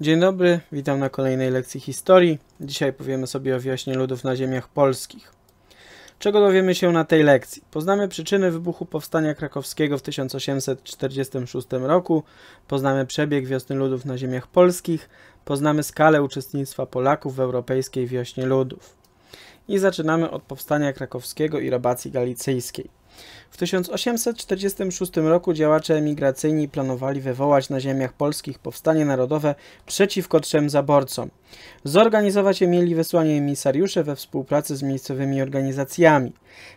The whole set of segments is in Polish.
Dzień dobry, witam na kolejnej lekcji historii. Dzisiaj powiemy sobie o wiośnie ludów na ziemiach polskich. Czego dowiemy się na tej lekcji? Poznamy przyczyny wybuchu Powstania Krakowskiego w 1846 roku, poznamy przebieg wiosny ludów na ziemiach polskich, poznamy skalę uczestnictwa Polaków w europejskiej wiośnie ludów. I zaczynamy od Powstania Krakowskiego i robacji Galicyjskiej. W 1846 roku działacze emigracyjni planowali wywołać na ziemiach polskich powstanie narodowe przeciwko trzem zaborcom. Zorganizować je mieli wysłanie emisariuszy we współpracy z miejscowymi organizacjami.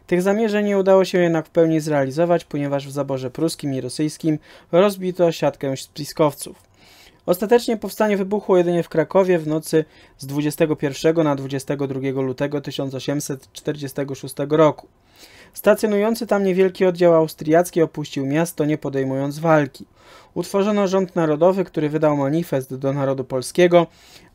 Tych zamierzeń nie udało się jednak w pełni zrealizować, ponieważ w zaborze pruskim i rosyjskim rozbito siatkę spiskowców. Ostatecznie powstanie wybuchło jedynie w Krakowie w nocy z 21 na 22 lutego 1846 roku. Stacjonujący tam niewielki oddział austriacki opuścił miasto, nie podejmując walki. Utworzono rząd narodowy, który wydał manifest do narodu polskiego.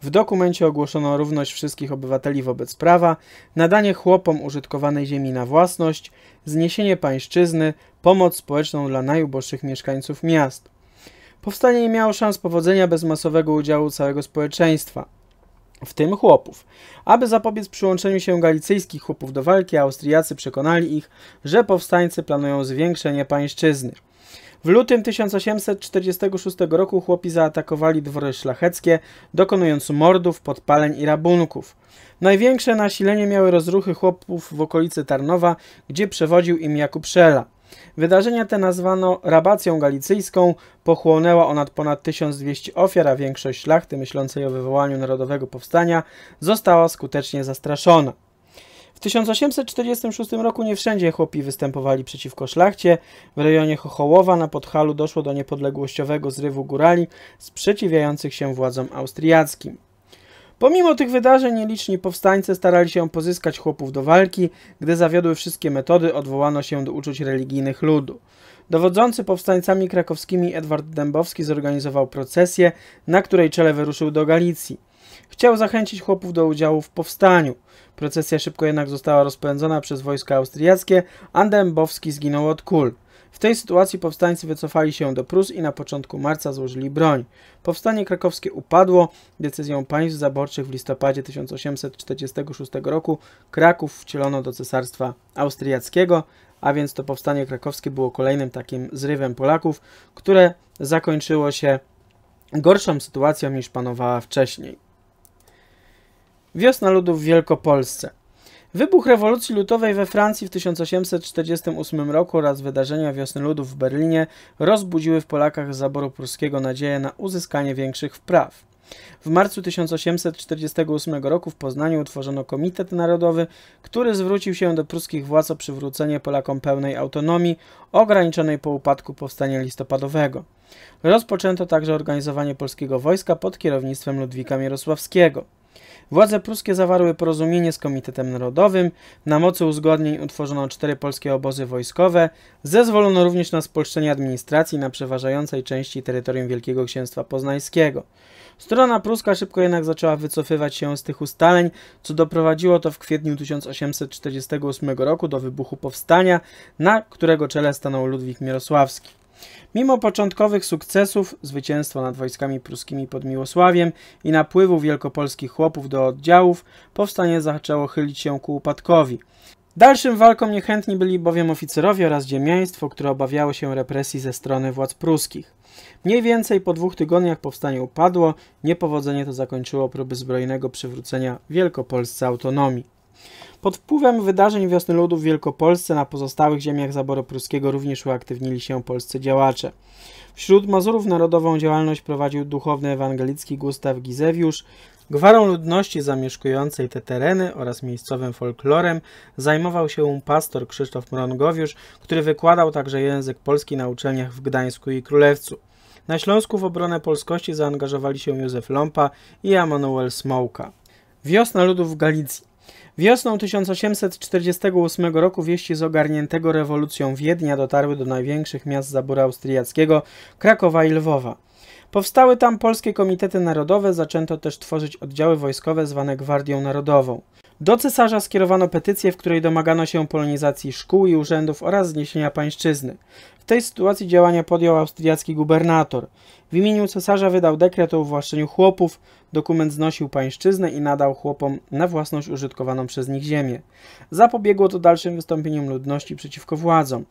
W dokumencie ogłoszono równość wszystkich obywateli wobec prawa, nadanie chłopom użytkowanej ziemi na własność, zniesienie pańszczyzny, pomoc społeczną dla najuboższych mieszkańców miast. Powstanie nie miało szans powodzenia bez masowego udziału całego społeczeństwa, w tym chłopów. Aby zapobiec przyłączeniu się galicyjskich chłopów do walki, Austriacy przekonali ich, że powstańcy planują zwiększenie pańszczyzny. W lutym 1846 roku chłopi zaatakowali dwory szlacheckie, dokonując mordów, podpaleń i rabunków. Największe nasilenie miały rozruchy chłopów w okolicy Tarnowa, gdzie przewodził im Jakub Szela. Wydarzenia te nazwano rabacją galicyjską, pochłonęła ona ponad 1200 ofiar, a większość szlachty myślącej o wywołaniu narodowego powstania została skutecznie zastraszona. W 1846 roku nie wszędzie chłopi występowali przeciwko szlachcie. W rejonie Chochołowa na Podhalu doszło do niepodległościowego zrywu górali sprzeciwiających się władzom austriackim. Pomimo tych wydarzeń nieliczni powstańcy starali się pozyskać chłopów do walki, gdy zawiodły wszystkie metody, odwołano się do uczuć religijnych ludu. Dowodzący powstańcami krakowskimi Edward Dębowski zorganizował procesję, na której czele wyruszył do Galicji. Chciał zachęcić chłopów do udziału w powstaniu. Procesja szybko jednak została rozpędzona przez wojska austriackie, a Dębowski zginął od kul. W tej sytuacji powstańcy wycofali się do Prus i na początku marca złożyli broń. Powstanie krakowskie upadło. Decyzją państw zaborczych w listopadzie 1846 roku Kraków wcielono do Cesarstwa Austriackiego, a więc to powstanie krakowskie było kolejnym takim zrywem Polaków, które zakończyło się gorszą sytuacją niż panowała wcześniej. Wiosna ludów w Wielkopolsce – Wybuch rewolucji lutowej we Francji w 1848 roku oraz wydarzenia wiosny ludów w Berlinie rozbudziły w Polakach z zaboru pruskiego nadzieję na uzyskanie większych wpraw. W marcu 1848 roku w Poznaniu utworzono Komitet Narodowy, który zwrócił się do pruskich władz o przywrócenie Polakom pełnej autonomii, ograniczonej po upadku powstania listopadowego. Rozpoczęto także organizowanie polskiego wojska pod kierownictwem Ludwika Mirosławskiego. Władze pruskie zawarły porozumienie z Komitetem Narodowym. Na mocy uzgodnień utworzono cztery polskie obozy wojskowe. Zezwolono również na spolszczenie administracji na przeważającej części terytorium Wielkiego Księstwa Poznańskiego. Strona pruska szybko jednak zaczęła wycofywać się z tych ustaleń, co doprowadziło to w kwietniu 1848 roku do wybuchu powstania, na którego czele stanął Ludwik Mirosławski. Mimo początkowych sukcesów, zwycięstwa nad wojskami pruskimi pod Miłosławiem i napływu wielkopolskich chłopów do oddziałów, powstanie zaczęło chylić się ku upadkowi. Dalszym walkom niechętni byli bowiem oficerowie oraz ziemiaństwo, które obawiało się represji ze strony władz pruskich. Mniej więcej po dwóch tygodniach powstanie upadło, niepowodzenie to zakończyło próby zbrojnego przywrócenia Wielkopolsce autonomii. Pod wpływem wydarzeń wiosny ludów w Wielkopolsce na pozostałych ziemiach zaboru pruskiego również uaktywnili się polscy działacze. Wśród Mazurów narodową działalność prowadził duchowny ewangelicki Gustaw Gizewiusz. Gwarą ludności zamieszkującej te tereny oraz miejscowym folklorem zajmował się um pastor Krzysztof Morongowiusz, który wykładał także język polski na uczelniach w Gdańsku i Królewcu. Na Śląsku w obronę polskości zaangażowali się Józef Lompa i Emanuel Smołka. Wiosna ludów w Galicji. Wiosną 1848 roku wieści z ogarniętego rewolucją Wiednia dotarły do największych miast zabora austriackiego Krakowa i Lwowa. Powstały tam polskie komitety narodowe, zaczęto też tworzyć oddziały wojskowe zwane Gwardią Narodową. Do cesarza skierowano petycję, w której domagano się polonizacji szkół i urzędów oraz zniesienia pańszczyzny. W tej sytuacji działania podjął austriacki gubernator. W imieniu cesarza wydał dekret o uwłaszczeniu chłopów, dokument znosił pańszczyznę i nadał chłopom na własność użytkowaną przez nich ziemię. Zapobiegło to dalszym wystąpieniom ludności przeciwko władzom.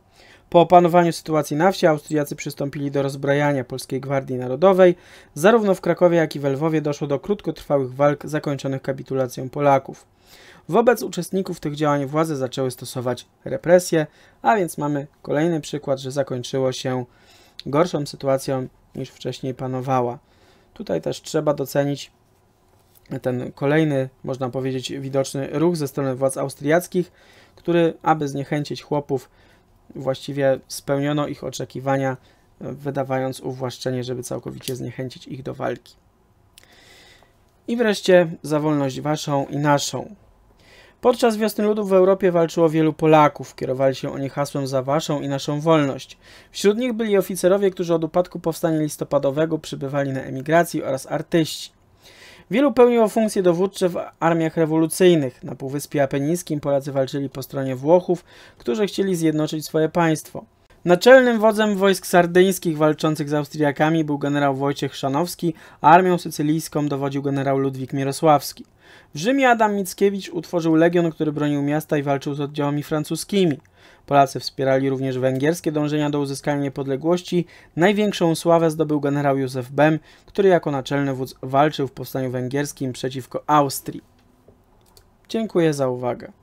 Po opanowaniu sytuacji na wsi Austriacy przystąpili do rozbrajania Polskiej Gwardii Narodowej. Zarówno w Krakowie, jak i we Lwowie doszło do krótkotrwałych walk zakończonych kapitulacją Polaków. Wobec uczestników tych działań władze zaczęły stosować represje, a więc mamy kolejny przykład, że zakończyło się gorszą sytuacją niż wcześniej panowała. Tutaj też trzeba docenić ten kolejny, można powiedzieć, widoczny ruch ze strony władz austriackich, który, aby zniechęcić chłopów właściwie spełniono ich oczekiwania, e, wydawając uwłaszczenie, żeby całkowicie zniechęcić ich do walki. I wreszcie za wolność waszą i naszą. Podczas wiosny ludów w Europie walczyło wielu Polaków, kierowali się oni hasłem za waszą i naszą wolność. Wśród nich byli oficerowie, którzy od upadku powstania listopadowego przybywali na emigracji oraz artyści. Wielu pełniło funkcje dowódcze w armiach rewolucyjnych. Na Półwyspie Apenińskim Polacy walczyli po stronie Włochów, którzy chcieli zjednoczyć swoje państwo. Naczelnym wodzem wojsk sardyńskich walczących z Austriakami był generał Wojciech Szanowski, a armią sycylijską dowodził generał Ludwik Mierosławski. W Rzymie Adam Mickiewicz utworzył legion, który bronił miasta i walczył z oddziałami francuskimi. Polacy wspierali również węgierskie dążenia do uzyskania niepodległości. Największą sławę zdobył generał Józef Bem, który jako naczelny wódz walczył w powstaniu węgierskim przeciwko Austrii. Dziękuję za uwagę.